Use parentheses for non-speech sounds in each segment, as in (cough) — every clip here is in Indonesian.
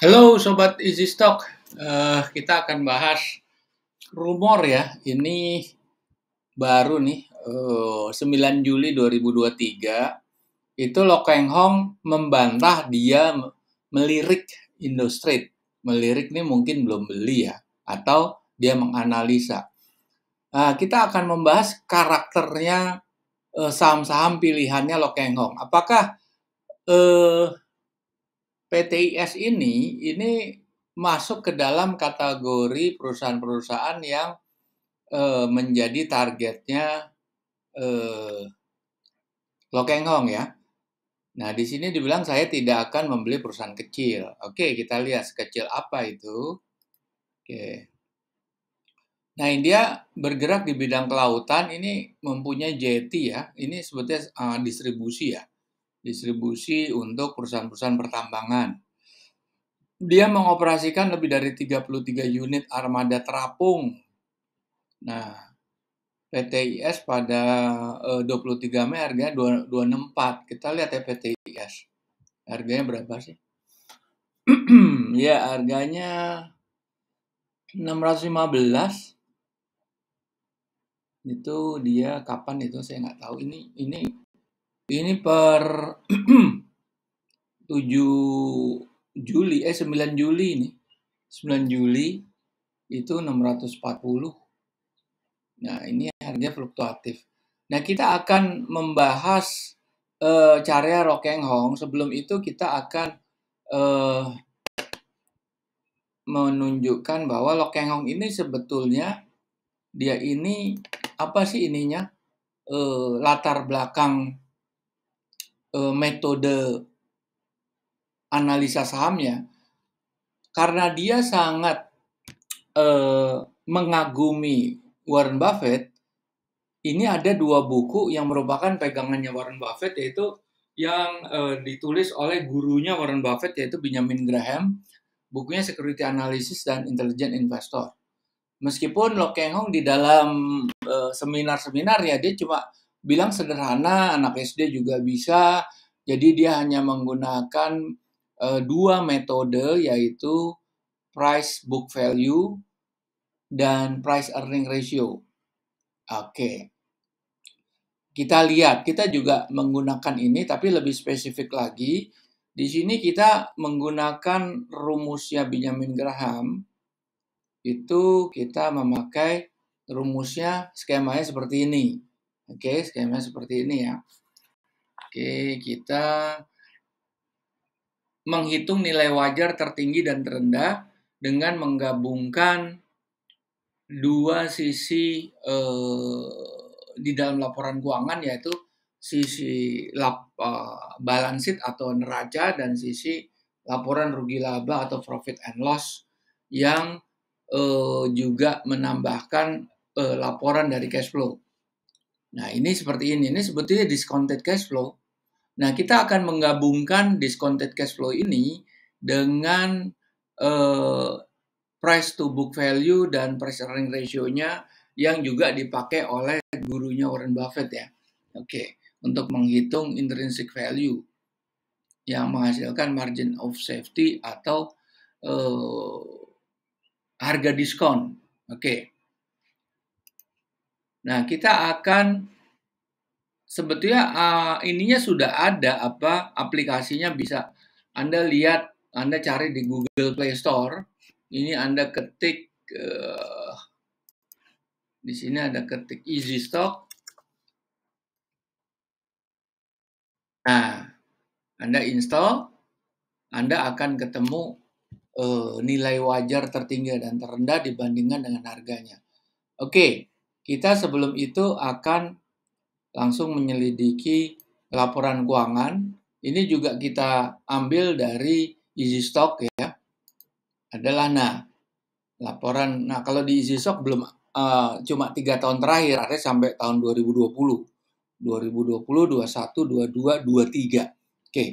Halo Sobat Easy Stock, uh, kita akan bahas rumor ya. Ini baru nih, uh, eh, 9 Juli 2023, itu Lo Kang Hong membantah dia melirik Indostrade. Melirik nih mungkin belum beli ya, atau dia menganalisa. Nah, kita akan membahas karakternya eh, saham-saham uh, pilihannya Lo Kang Hong. Apakah... Uh, PTIS ini ini masuk ke dalam kategori perusahaan-perusahaan yang eh, menjadi targetnya eh, Hong ya. Nah, di sini dibilang saya tidak akan membeli perusahaan kecil. Oke, kita lihat sekecil apa itu. Oke. Nah, India bergerak di bidang kelautan ini mempunyai JT ya. Ini sebetulnya uh, distribusi ya distribusi untuk perusahaan-perusahaan pertambangan. Dia mengoperasikan lebih dari 33 unit armada terapung. Nah, PT IS pada 23 eh, Mei harganya 264. Kita lihat ya PT Harganya berapa sih? (clears throat) ya, harganya 615 itu dia kapan itu saya nggak tahu ini ini ini per 7 (clears throat) Juli eh 9 Juli ini 9 Juli itu 640 nah ini harga fluktuatif nah kita akan membahas uh, eh, cara Rokeng Hong sebelum itu kita akan uh, menunjukkan bahwa Rokeng Hong ini sebetulnya dia ini apa sih ininya uh, latar belakang e, metode analisa sahamnya karena dia sangat e, mengagumi Warren Buffett. Ini ada dua buku yang merupakan pegangannya Warren Buffett yaitu yang e, ditulis oleh gurunya Warren Buffett yaitu Benjamin Graham. Bukunya Security Analysis dan Intelligent Investor. Meskipun Lo Keng Hong di dalam e, seminar ya dia cuma bilang sederhana, anak SD juga bisa. Jadi dia hanya menggunakan e, dua metode yaitu price book value dan price earning ratio. Oke. Kita lihat, kita juga menggunakan ini tapi lebih spesifik lagi. Di sini kita menggunakan rumusnya Benjamin Graham. Itu kita memakai rumusnya skemanya seperti ini Oke, skema seperti ini ya. Oke, kita menghitung nilai wajar tertinggi dan terendah dengan menggabungkan dua sisi eh, di dalam laporan keuangan yaitu sisi lap, uh, balance sheet atau neraca dan sisi laporan rugi laba atau profit and loss yang uh, juga menambahkan uh, laporan dari cash flow. Nah, ini seperti ini. Ini sebetulnya discounted cash flow. Nah, kita akan menggabungkan discounted cash flow ini dengan eh, price to book value dan price earning ratio-nya yang juga dipakai oleh gurunya Warren Buffett ya. Oke, okay. untuk menghitung intrinsic value yang menghasilkan margin of safety atau eh, harga diskon. Oke. Okay. Nah, kita akan sebetulnya uh, ininya sudah ada apa aplikasinya bisa Anda lihat, Anda cari di Google Play Store. Ini Anda ketik uh, di sini ada ketik Easy Stock. Nah, Anda install, Anda akan ketemu uh, nilai wajar tertinggi dan terendah dibandingkan dengan harganya. Oke, okay. Kita sebelum itu akan langsung menyelidiki laporan keuangan. Ini juga kita ambil dari Easy Stock ya. Adalah nah laporan. Nah kalau di Easy Stock belum uh, cuma tiga tahun terakhir, artinya sampai tahun 2020, 2020, 21, 22, 23. Oke. Okay.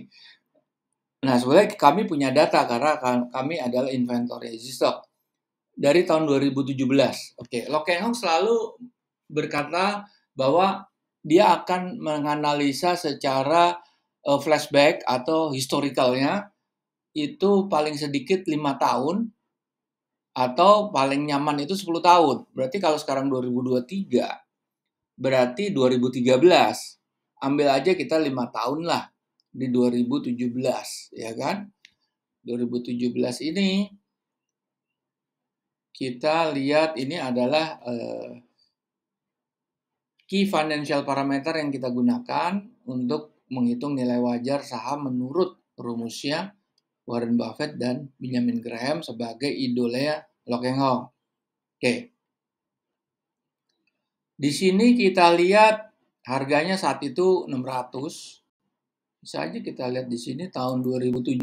Nah, sebenarnya kami punya data karena kan kami adalah inventory Easy stock dari tahun 2017. Oke, Lo Hong selalu berkata bahwa dia akan menganalisa secara uh, flashback atau historicalnya itu paling sedikit lima tahun atau paling nyaman itu 10 tahun. Berarti kalau sekarang 2023, berarti 2013. Ambil aja kita lima tahun lah di 2017, ya kan? 2017 ini kita lihat ini adalah uh, key financial parameter yang kita gunakan untuk menghitung nilai wajar saham menurut rumusnya Warren Buffett dan Benjamin Graham sebagai idola Hong. Oke. Di sini kita lihat harganya saat itu 600. Bisa aja kita lihat di sini tahun 2017.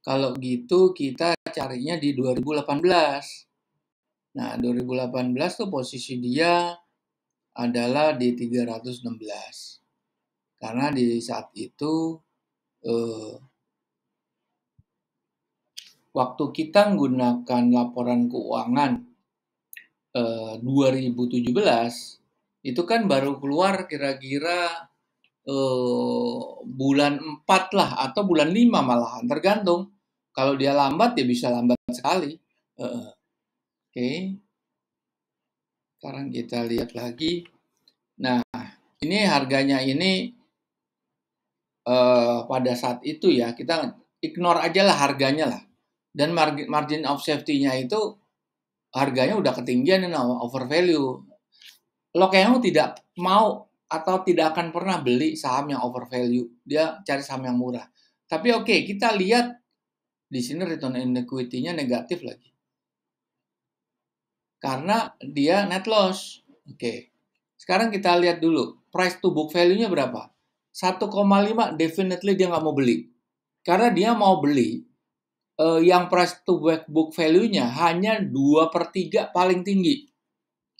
Kalau gitu kita carinya di 2018. Nah, 2018 tuh posisi dia adalah di 316. Karena di saat itu eh, waktu kita menggunakan laporan keuangan eh, 2017 itu kan baru keluar kira-kira eh, bulan 4 lah atau bulan 5 malahan tergantung kalau dia lambat, ya bisa lambat sekali. Uh, Oke. Okay. Sekarang kita lihat lagi. Nah, ini harganya ini uh, pada saat itu ya, kita ignore aja lah harganya lah. Dan margin margin of safety-nya itu harganya udah ketinggian dan nah, over value. Lo kayaknya tidak mau atau tidak akan pernah beli saham yang over value. Dia cari saham yang murah. Tapi oke, okay, kita lihat di sini return on equity-nya negatif lagi. Karena dia net loss. Oke. Sekarang kita lihat dulu, price to book value-nya berapa? 1,5 definitely dia nggak mau beli. Karena dia mau beli eh, yang price to book value-nya hanya 2 per 3 paling tinggi.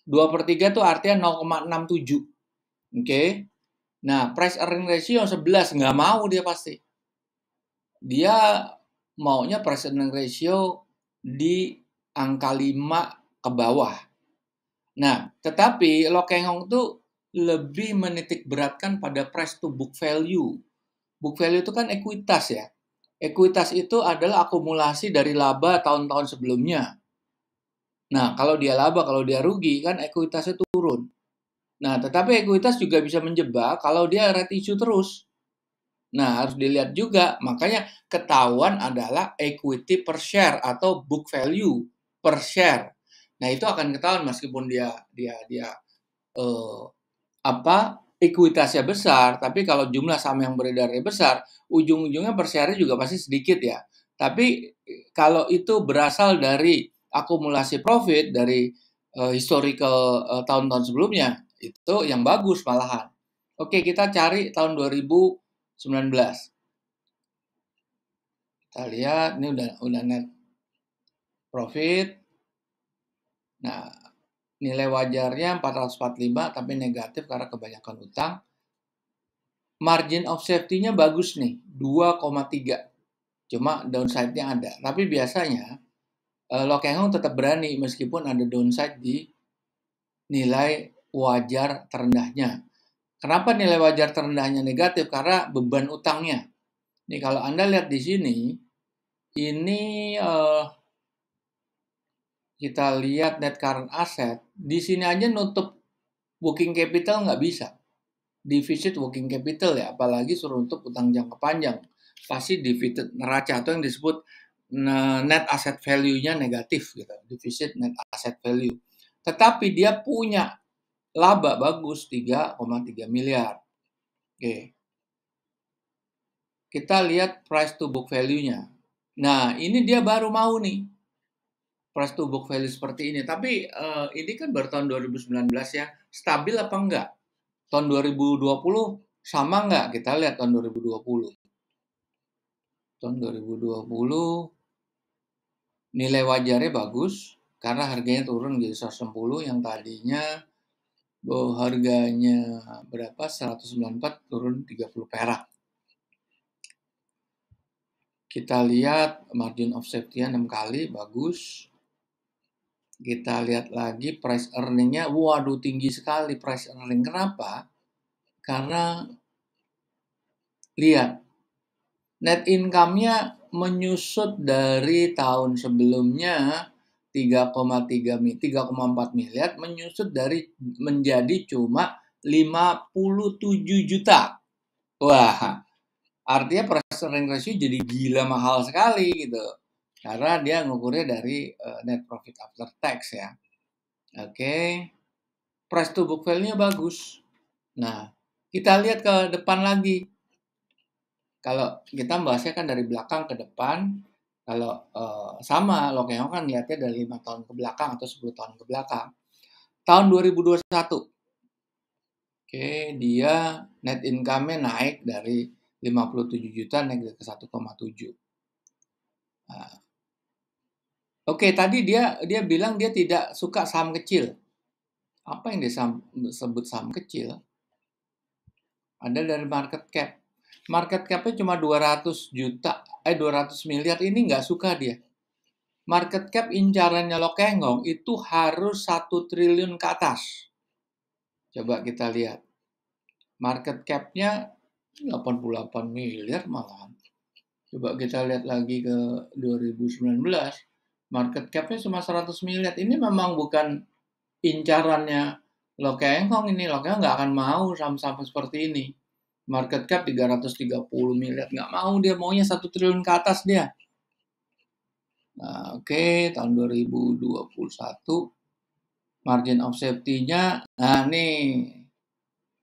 2 per 3 itu artinya 0,67. Oke. Okay. Nah, price earning ratio 11 nggak mau dia pasti. Dia maunya price earning ratio di angka 5 ke bawah. Nah, tetapi Lo Keng itu lebih menitik beratkan pada price to book value. Book value itu kan ekuitas ya. Ekuitas itu adalah akumulasi dari laba tahun-tahun sebelumnya. Nah, kalau dia laba, kalau dia rugi, kan ekuitasnya turun. Nah, tetapi ekuitas juga bisa menjebak kalau dia red issue terus. Nah, harus dilihat juga. Makanya ketahuan adalah equity per share atau book value per share. Nah, itu akan ketahuan meskipun dia dia dia eh, apa ekuitasnya besar, tapi kalau jumlah saham yang beredarnya besar, ujung-ujungnya per share juga pasti sedikit ya. Tapi kalau itu berasal dari akumulasi profit dari uh, historical eh, tahun-tahun sebelumnya, itu yang bagus malahan. Oke, kita cari tahun 2000 19. Kita lihat, ini udah, udah net profit. Nah, nilai wajarnya 445 tapi negatif karena kebanyakan utang. Margin of safety-nya bagus nih, 2,3. Cuma downside-nya ada. Tapi biasanya Lo eh, Lokehong tetap berani meskipun ada downside di nilai wajar terendahnya Kenapa nilai wajar terendahnya negatif? Karena beban utangnya. Ini kalau Anda lihat di sini, ini uh, kita lihat net current asset, di sini aja nutup working capital nggak bisa. Defisit working capital ya, apalagi suruh untuk utang jangka panjang. Pasti defisit neraca atau yang disebut net asset value-nya negatif gitu, defisit net asset value. Tetapi dia punya Laba bagus 3,3 miliar. Oke. Kita lihat price to book value-nya. Nah, ini dia baru mau nih. Price to book value seperti ini. Tapi uh, ini kan baru tahun 2019 ya. Stabil apa enggak? Tahun 2020 sama enggak? Kita lihat tahun 2020. Tahun 2020 nilai wajarnya bagus karena harganya turun jadi 110 yang tadinya bahwa harganya berapa 194 turun 30 perak kita lihat margin of safety 6 kali bagus kita lihat lagi price earningnya waduh tinggi sekali price earning kenapa karena lihat net income-nya menyusut dari tahun sebelumnya 3,3 3,4 miliar menyusut dari menjadi cuma 57 juta. Wah, artinya price earning ratio jadi gila mahal sekali gitu. Karena dia ngukurnya dari uh, net profit after tax ya. Oke. Okay. Price to book value-nya bagus. Nah, kita lihat ke depan lagi. Kalau kita membahasnya kan dari belakang ke depan, kalau uh, sama kayaknya kan lihatnya dari lima tahun ke belakang atau 10 tahun ke belakang. Tahun 2021. Oke, okay, dia net income-nya naik dari 57 juta naik ke 1,7. Nah, Oke, okay, tadi dia dia bilang dia tidak suka saham kecil. Apa yang dia sebut saham kecil? Ada dari market cap. Market cap-nya cuma 200 juta eh 200 miliar ini nggak suka dia. Market cap incarannya kengong itu harus satu triliun ke atas. Coba kita lihat. Market cap-nya 88 miliar malah Coba kita lihat lagi ke 2019. Market capnya cuma 100 miliar. Ini memang bukan incarannya kengong ini. kengong nggak akan mau saham-saham seperti ini market cap 330 miliar nggak mau dia maunya satu triliun ke atas dia nah, oke okay, tahun 2021 margin of safety-nya nah nih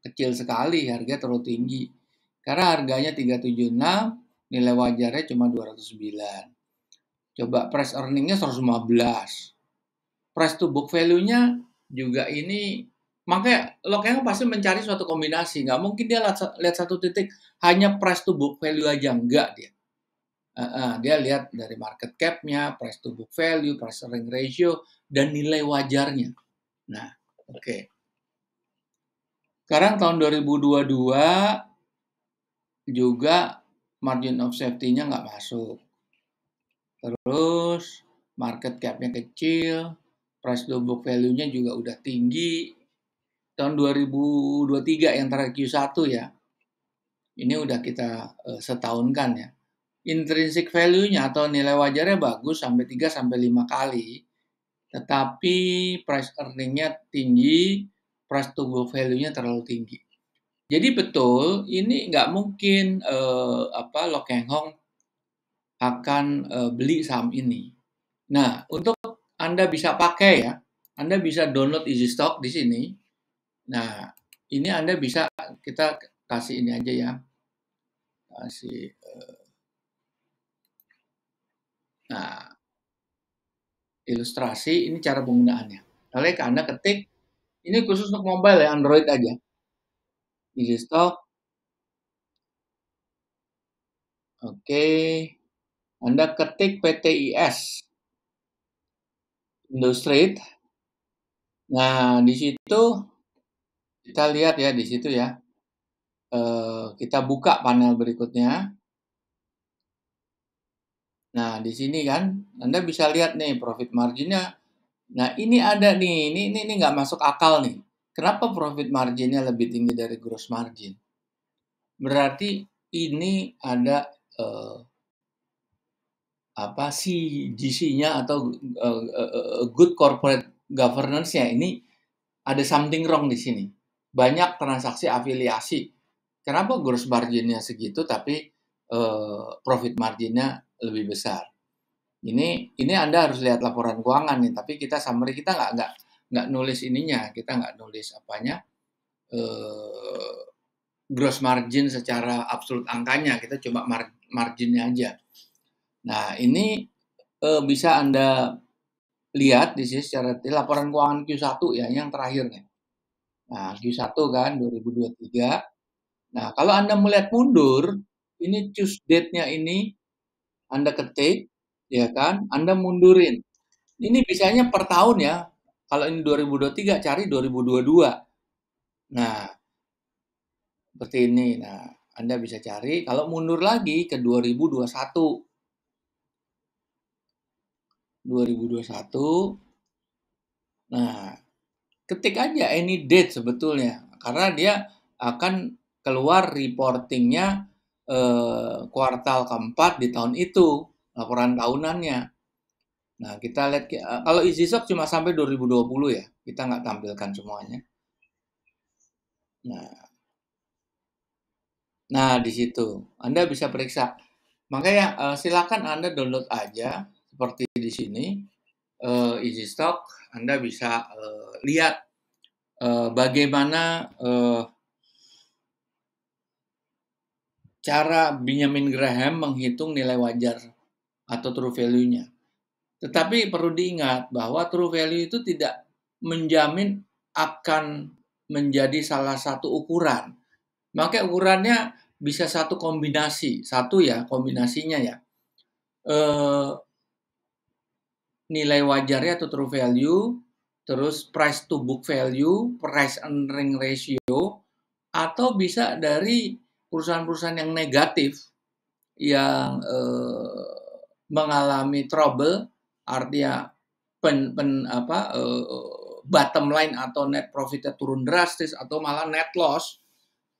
kecil sekali harga terlalu tinggi karena harganya 376 nilai wajarnya cuma 209 coba price earning-nya 115 price to book value-nya juga ini Makanya lo kayaknya pasti mencari suatu kombinasi. Nggak mungkin dia lihat, lihat satu titik hanya price to book value aja. Nggak dia. Uh, uh, dia lihat dari market cap-nya, price to book value, price earning ratio, dan nilai wajarnya. Nah, oke. Okay. Sekarang tahun 2022 juga margin of safety-nya nggak masuk. Terus market cap-nya kecil, price to book value-nya juga udah tinggi, tahun 2023 yang terakhir Q1 ya. Ini udah kita uh, setahunkan ya. Intrinsic value-nya atau nilai wajarnya bagus sampai 3 sampai 5 kali. Tetapi price earning-nya tinggi, price to book value-nya terlalu tinggi. Jadi betul ini nggak mungkin uh, apa Lok Keng Hong akan uh, beli saham ini. Nah, untuk Anda bisa pakai ya. Anda bisa download EasyStock di sini Nah, ini Anda bisa kita kasih ini aja ya. Kasih eh, Nah, ilustrasi ini cara penggunaannya. ke Anda ketik ini khusus untuk mobile ya, Android aja. stop. Oke. Anda ketik PTIS. Industri Nah, di situ kita lihat ya di situ ya. Eh, kita buka panel berikutnya. Nah, di sini kan Anda bisa lihat nih profit marginnya. Nah, ini ada nih, ini ini ini nggak masuk akal nih. Kenapa profit marginnya lebih tinggi dari gross margin? Berarti ini ada eh, apa sih GC-nya atau eh, eh, eh, good corporate governance-nya ini ada something wrong di sini banyak transaksi afiliasi. Kenapa gross marginnya segitu tapi eh, profit marginnya lebih besar? Ini ini Anda harus lihat laporan keuangan nih, tapi kita summary kita nggak nggak nggak nulis ininya, kita nggak nulis apanya eh, gross margin secara absolut angkanya, kita coba mar marginnya aja. Nah ini eh, bisa Anda lihat di sini secara laporan keuangan Q1 ya yang terakhirnya Nah, Q1 kan 2023. Nah, kalau Anda melihat mundur, ini choose date-nya ini Anda ketik, ya kan? Anda mundurin. Ini biasanya per tahun ya. Kalau ini 2023, cari 2022. Nah, seperti ini. Nah, Anda bisa cari. Kalau mundur lagi ke 2021. 2021. Nah, ketik aja any date sebetulnya karena dia akan keluar reportingnya eh, kuartal keempat di tahun itu laporan tahunannya. Nah kita lihat eh, kalau EasySock cuma sampai 2020 ya kita nggak tampilkan semuanya. Nah, nah di situ Anda bisa periksa. Makanya eh, silakan Anda download aja seperti di sini uh, Easy Stock, Anda bisa uh, lihat uh, bagaimana uh, cara Benjamin Graham menghitung nilai wajar atau true value-nya. Tetapi perlu diingat bahwa true value itu tidak menjamin akan menjadi salah satu ukuran. Maka ukurannya bisa satu kombinasi, satu ya kombinasinya ya. Eh, nilai wajarnya atau true value, terus price to book value, price earning ratio, atau bisa dari perusahaan-perusahaan yang negatif yang eh, mengalami trouble, artinya pen, pen apa eh, bottom line atau net profitnya turun drastis atau malah net loss,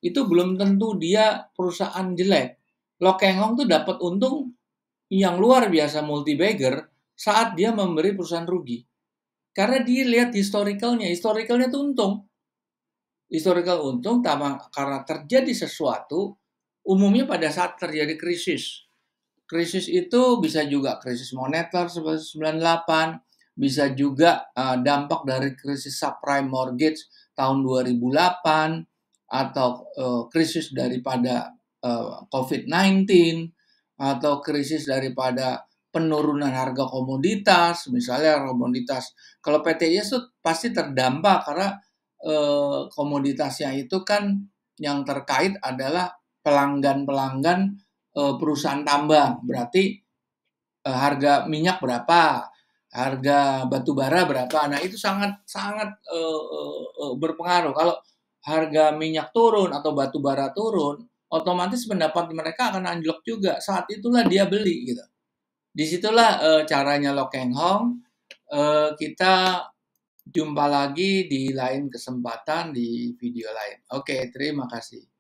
itu belum tentu dia perusahaan jelek. Lokengong tuh dapat untung yang luar biasa multi bagger saat dia memberi perusahaan rugi. Karena dia lihat historicalnya, historicalnya itu untung. Historical untung karena terjadi sesuatu, umumnya pada saat terjadi krisis. Krisis itu bisa juga krisis moneter seperti 98, bisa juga eh, dampak dari krisis subprime mortgage tahun 2008 eh, eh, atau krisis daripada COVID-19 atau krisis daripada penurunan harga komoditas, misalnya komoditas. Kalau Yes itu pasti terdampak karena eh, komoditasnya itu kan yang terkait adalah pelanggan-pelanggan eh, perusahaan tambang. Berarti eh, harga minyak berapa, harga batu bara berapa. Nah itu sangat sangat eh, eh, eh berpengaruh. Kalau harga minyak turun atau batu bara turun, otomatis pendapat mereka akan anjlok juga. Saat itulah dia beli gitu disitulah uh, caranya Keng Hong. Uh, kita jumpa lagi di lain kesempatan di video lain. Oke, terima kasih.